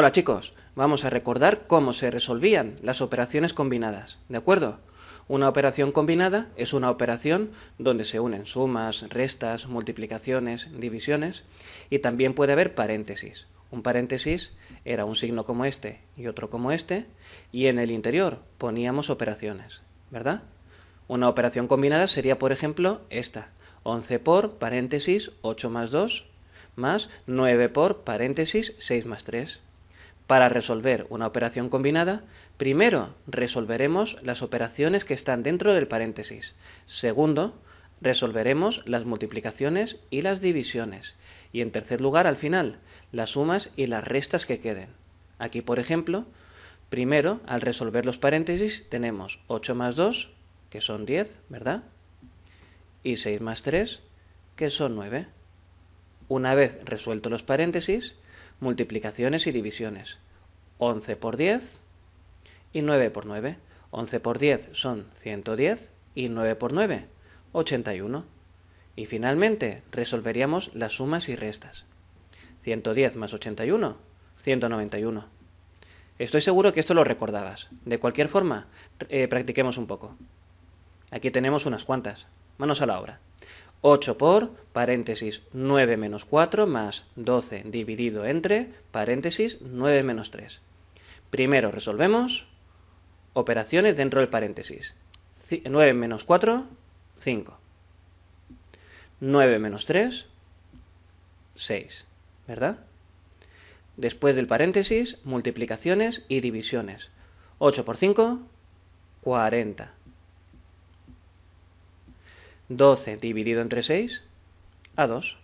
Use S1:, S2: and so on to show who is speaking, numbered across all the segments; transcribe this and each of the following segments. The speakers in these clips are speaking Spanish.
S1: Hola chicos, vamos a recordar cómo se resolvían las operaciones combinadas, ¿de acuerdo? Una operación combinada es una operación donde se unen sumas, restas, multiplicaciones, divisiones y también puede haber paréntesis. Un paréntesis era un signo como este y otro como este y en el interior poníamos operaciones, ¿verdad? Una operación combinada sería, por ejemplo, esta. 11 por paréntesis 8 más 2 más 9 por paréntesis 6 más 3. Para resolver una operación combinada, primero resolveremos las operaciones que están dentro del paréntesis. Segundo, resolveremos las multiplicaciones y las divisiones. Y en tercer lugar, al final, las sumas y las restas que queden. Aquí, por ejemplo, primero, al resolver los paréntesis, tenemos 8 más 2, que son 10, ¿verdad? Y 6 más 3, que son 9. Una vez resueltos los paréntesis, multiplicaciones y divisiones. 11 por 10 y 9 por 9. 11 por 10 son 110 y 9 por 9, 81. Y finalmente resolveríamos las sumas y restas. 110 más 81, 191. Estoy seguro que esto lo recordabas. De cualquier forma, eh, practiquemos un poco. Aquí tenemos unas cuantas. Manos a la obra. 8 por paréntesis 9 menos 4 más 12 dividido entre paréntesis 9 menos 3. Primero resolvemos operaciones dentro del paréntesis. 9 menos 4, 5. 9 menos 3, 6. ¿Verdad? Después del paréntesis, multiplicaciones y divisiones. 8 por 5, 40. 12 dividido entre 6 a 2.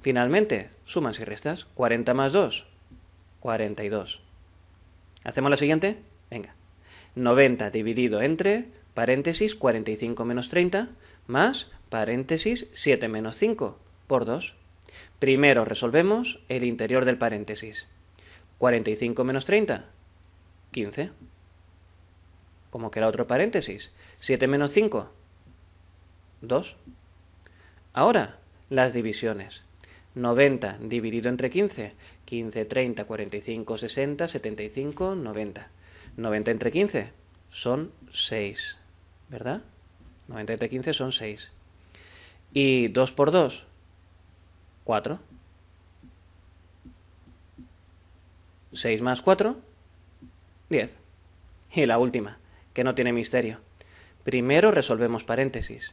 S1: Finalmente, sumas y restas. 40 más 2, 42. ¿Hacemos la siguiente? Venga. 90 dividido entre paréntesis 45 menos 30 más paréntesis 7 menos 5 por 2. Primero resolvemos el interior del paréntesis. 45 menos 30, 15. Como queda otro paréntesis. 7 menos 5, 2. Ahora, las divisiones. 90 dividido entre 15, 15, 30, 45, 60, 75, 90. 90 entre 15 son 6, ¿verdad? 90 entre 15 son 6. Y 2 por 2, 4. 6 más 4, 10. Y la última, que no tiene misterio. Primero resolvemos paréntesis.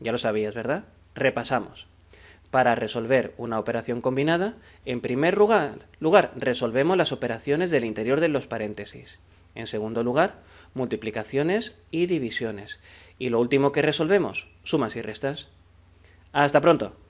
S1: Ya lo sabías, ¿verdad? Repasamos. Para resolver una operación combinada, en primer lugar, lugar, resolvemos las operaciones del interior de los paréntesis. En segundo lugar, multiplicaciones y divisiones. Y lo último que resolvemos, sumas y restas. Hasta pronto.